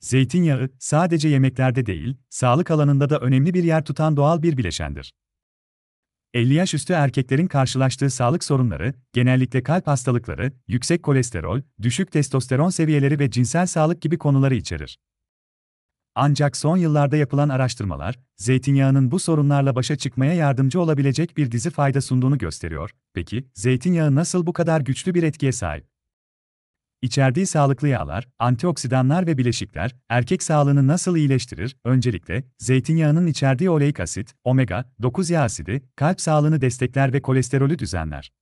Zeytinyağı, sadece yemeklerde değil, sağlık alanında da önemli bir yer tutan doğal bir bileşendir. 50 yaş üstü erkeklerin karşılaştığı sağlık sorunları, genellikle kalp hastalıkları, yüksek kolesterol, düşük testosteron seviyeleri ve cinsel sağlık gibi konuları içerir. Ancak son yıllarda yapılan araştırmalar, zeytinyağının bu sorunlarla başa çıkmaya yardımcı olabilecek bir dizi fayda sunduğunu gösteriyor. Peki, zeytinyağı nasıl bu kadar güçlü bir etkiye sahip? İçerdiği sağlıklı yağlar, antioksidanlar ve bileşikler erkek sağlığını nasıl iyileştirir? Öncelikle zeytinyağının içerdiği oleik asit, omega 9 yağ asidi kalp sağlığını destekler ve kolesterolü düzenler.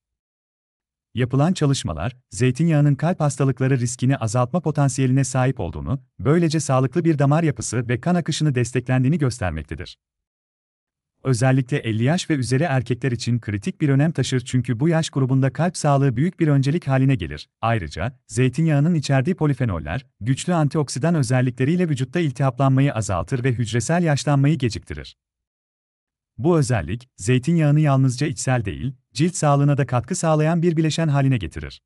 Yapılan çalışmalar, zeytinyağının kalp hastalıkları riskini azaltma potansiyeline sahip olduğunu, böylece sağlıklı bir damar yapısı ve kan akışını desteklendiğini göstermektedir özellikle 50 yaş ve üzeri erkekler için kritik bir önem taşır çünkü bu yaş grubunda kalp sağlığı büyük bir öncelik haline gelir. Ayrıca, zeytinyağının içerdiği polifenoller, güçlü antioksidan özellikleriyle vücutta iltihaplanmayı azaltır ve hücresel yaşlanmayı geciktirir. Bu özellik, zeytinyağını yalnızca içsel değil, cilt sağlığına da katkı sağlayan bir bileşen haline getirir.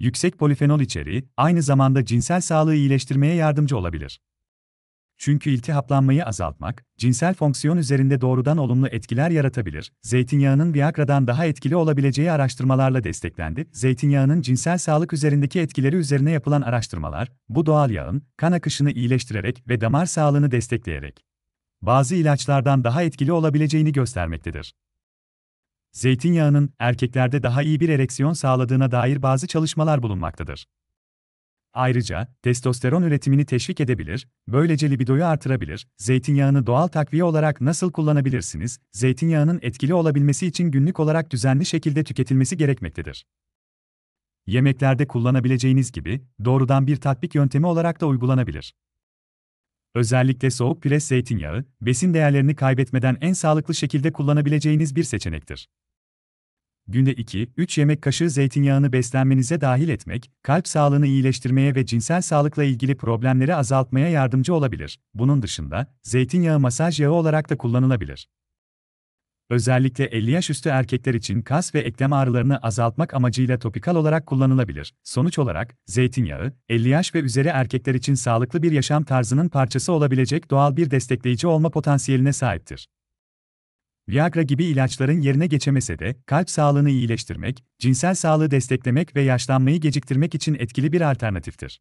Yüksek polifenol içeriği, aynı zamanda cinsel sağlığı iyileştirmeye yardımcı olabilir. Çünkü iltihaplanmayı azaltmak, cinsel fonksiyon üzerinde doğrudan olumlu etkiler yaratabilir. Zeytinyağının Viagra'dan daha etkili olabileceği araştırmalarla desteklendi. Zeytinyağının cinsel sağlık üzerindeki etkileri üzerine yapılan araştırmalar, bu doğal yağın kan akışını iyileştirerek ve damar sağlığını destekleyerek bazı ilaçlardan daha etkili olabileceğini göstermektedir. Zeytinyağının erkeklerde daha iyi bir ereksiyon sağladığına dair bazı çalışmalar bulunmaktadır. Ayrıca, testosteron üretimini teşvik edebilir, böylece libidoyu artırabilir. Zeytinyağını doğal takviye olarak nasıl kullanabilirsiniz? Zeytinyağının etkili olabilmesi için günlük olarak düzenli şekilde tüketilmesi gerekmektedir. Yemeklerde kullanabileceğiniz gibi, doğrudan bir tatbik yöntemi olarak da uygulanabilir. Özellikle soğuk pres zeytinyağı, besin değerlerini kaybetmeden en sağlıklı şekilde kullanabileceğiniz bir seçenektir günde 2-3 yemek kaşığı zeytinyağını beslenmenize dahil etmek, kalp sağlığını iyileştirmeye ve cinsel sağlıkla ilgili problemleri azaltmaya yardımcı olabilir. Bunun dışında, zeytinyağı masaj yağı olarak da kullanılabilir. Özellikle 50 yaş üstü erkekler için kas ve eklem ağrılarını azaltmak amacıyla topikal olarak kullanılabilir. Sonuç olarak, zeytinyağı, 50 yaş ve üzeri erkekler için sağlıklı bir yaşam tarzının parçası olabilecek doğal bir destekleyici olma potansiyeline sahiptir. Viagra gibi ilaçların yerine geçemese de, kalp sağlığını iyileştirmek, cinsel sağlığı desteklemek ve yaşlanmayı geciktirmek için etkili bir alternatiftir.